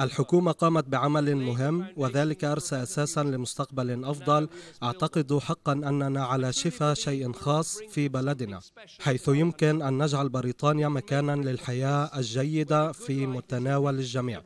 الحكومة قامت بعمل مهم وذلك أرسى أساسا لمستقبل أفضل أعتقد حقا أننا على شفا شيء خاص في بلدنا حيث يمكن أن نجعل بريطانيا مكانا للحياة الجيدة في متناول الجميع